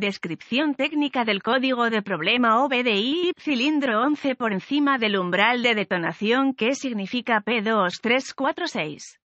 Descripción técnica del código de problema OBDI cilindro 11 por encima del umbral de detonación que significa P2346.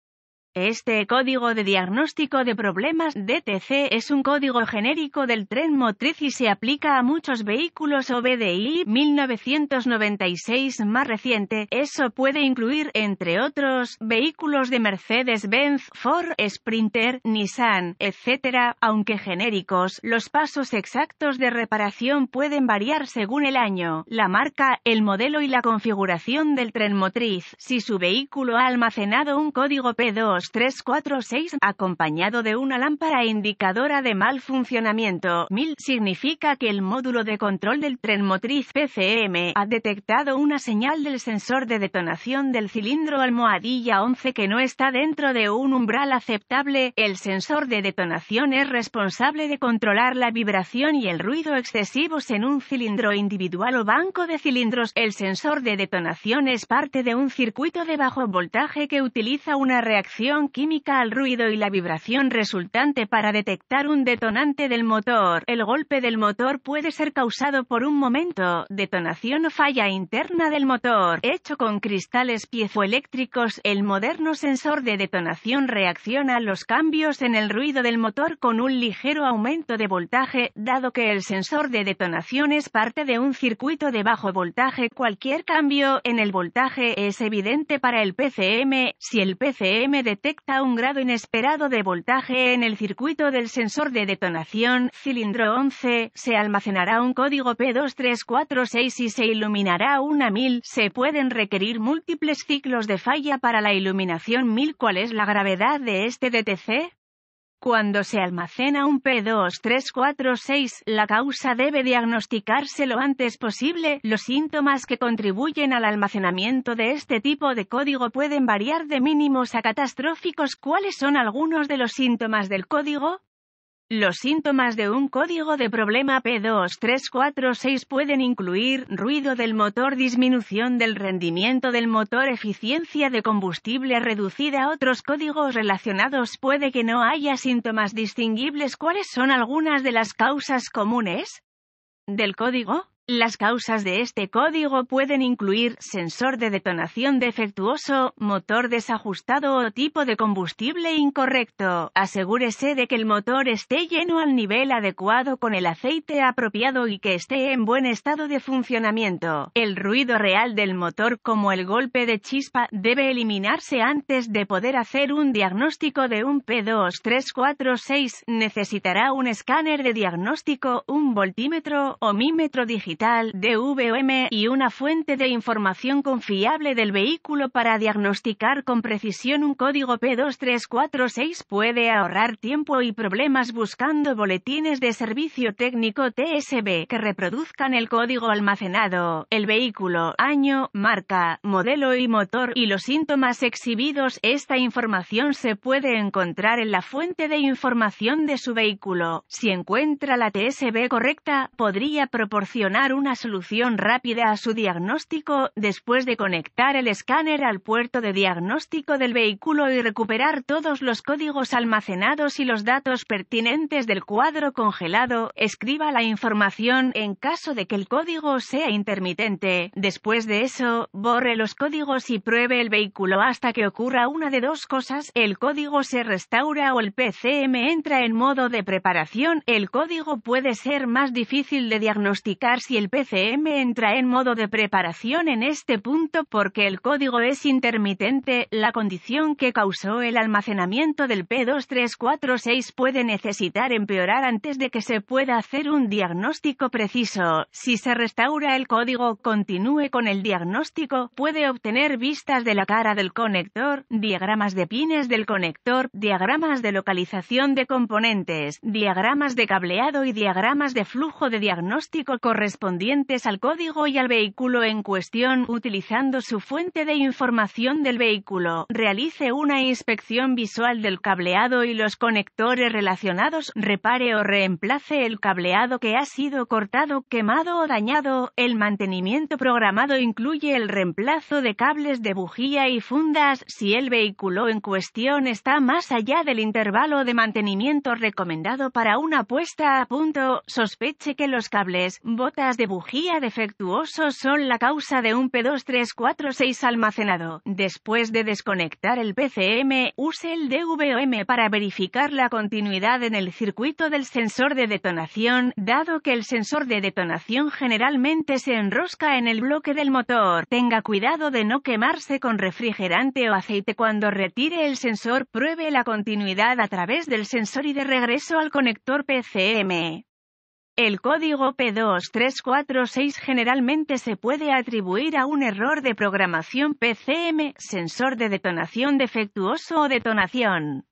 Este código de diagnóstico de problemas DTC es un código genérico del tren motriz y se aplica a muchos vehículos OBDI 1996 más reciente. Eso puede incluir, entre otros, vehículos de Mercedes-Benz, Ford, Sprinter, Nissan, etc. Aunque genéricos, los pasos exactos de reparación pueden variar según el año, la marca, el modelo y la configuración del tren motriz. Si su vehículo ha almacenado un código P2, 346, acompañado de una lámpara e indicadora de mal funcionamiento 1000 significa que el módulo de control del tren motriz PCM ha detectado una señal del sensor de detonación del cilindro almohadilla 11 que no está dentro de un umbral aceptable. El sensor de detonación es responsable de controlar la vibración y el ruido excesivos en un cilindro individual o banco de cilindros. El sensor de detonación es parte de un circuito de bajo voltaje que utiliza una reacción química al ruido y la vibración resultante para detectar un detonante del motor. El golpe del motor puede ser causado por un momento, detonación o falla interna del motor. Hecho con cristales piezoeléctricos, el moderno sensor de detonación reacciona a los cambios en el ruido del motor con un ligero aumento de voltaje, dado que el sensor de detonación es parte de un circuito de bajo voltaje. Cualquier cambio en el voltaje es evidente para el PCM. Si el PCM detecta detecta un grado inesperado de voltaje en el circuito del sensor de detonación, cilindro 11, se almacenará un código P2346 y se iluminará una 1000. Se pueden requerir múltiples ciclos de falla para la iluminación 1000. ¿Cuál es la gravedad de este DTC? Cuando se almacena un P2346, la causa debe diagnosticarse lo antes posible. Los síntomas que contribuyen al almacenamiento de este tipo de código pueden variar de mínimos a catastróficos. ¿Cuáles son algunos de los síntomas del código? Los síntomas de un código de problema P2346 pueden incluir ruido del motor, disminución del rendimiento del motor, eficiencia de combustible reducida. Otros códigos relacionados puede que no haya síntomas distinguibles. ¿Cuáles son algunas de las causas comunes del código? Las causas de este código pueden incluir sensor de detonación defectuoso, motor desajustado o tipo de combustible incorrecto. Asegúrese de que el motor esté lleno al nivel adecuado con el aceite apropiado y que esté en buen estado de funcionamiento. El ruido real del motor como el golpe de chispa debe eliminarse antes de poder hacer un diagnóstico de un P2346. Necesitará un escáner de diagnóstico, un voltímetro o mímetro digital DVM y una fuente de información confiable del vehículo para diagnosticar con precisión un código P2346 puede ahorrar tiempo y problemas buscando boletines de servicio técnico TSB que reproduzcan el código almacenado, el vehículo, año, marca, modelo y motor y los síntomas exhibidos. Esta información se puede encontrar en la fuente de información de su vehículo. Si encuentra la TSB correcta, podría proporcionar una solución rápida a su diagnóstico después de conectar el escáner al puerto de diagnóstico del vehículo y recuperar todos los códigos almacenados y los datos pertinentes del cuadro congelado. Escriba la información en caso de que el código sea intermitente. Después de eso, borre los códigos y pruebe el vehículo hasta que ocurra una de dos cosas. El código se restaura o el PCM entra en modo de preparación. El código puede ser más difícil de diagnosticar si el PCM entra en modo de preparación en este punto porque el código es intermitente, la condición que causó el almacenamiento del P2346 puede necesitar empeorar antes de que se pueda hacer un diagnóstico preciso. Si se restaura el código, continúe con el diagnóstico, puede obtener vistas de la cara del conector, diagramas de pines del conector, diagramas de localización de componentes, diagramas de cableado y diagramas de flujo de diagnóstico correspondientes correspondientes al código y al vehículo en cuestión, utilizando su fuente de información del vehículo. Realice una inspección visual del cableado y los conectores relacionados. Repare o reemplace el cableado que ha sido cortado, quemado o dañado. El mantenimiento programado incluye el reemplazo de cables de bujía y fundas si el vehículo en cuestión está más allá del intervalo de mantenimiento recomendado para una puesta a punto. Sospeche que los cables, botas de bujía defectuosos son la causa de un P2346 almacenado. Después de desconectar el PCM, use el DVOM para verificar la continuidad en el circuito del sensor de detonación, dado que el sensor de detonación generalmente se enrosca en el bloque del motor. Tenga cuidado de no quemarse con refrigerante o aceite cuando retire el sensor. Pruebe la continuidad a través del sensor y de regreso al conector PCM. El código P2346 generalmente se puede atribuir a un error de programación PCM, sensor de detonación defectuoso o detonación.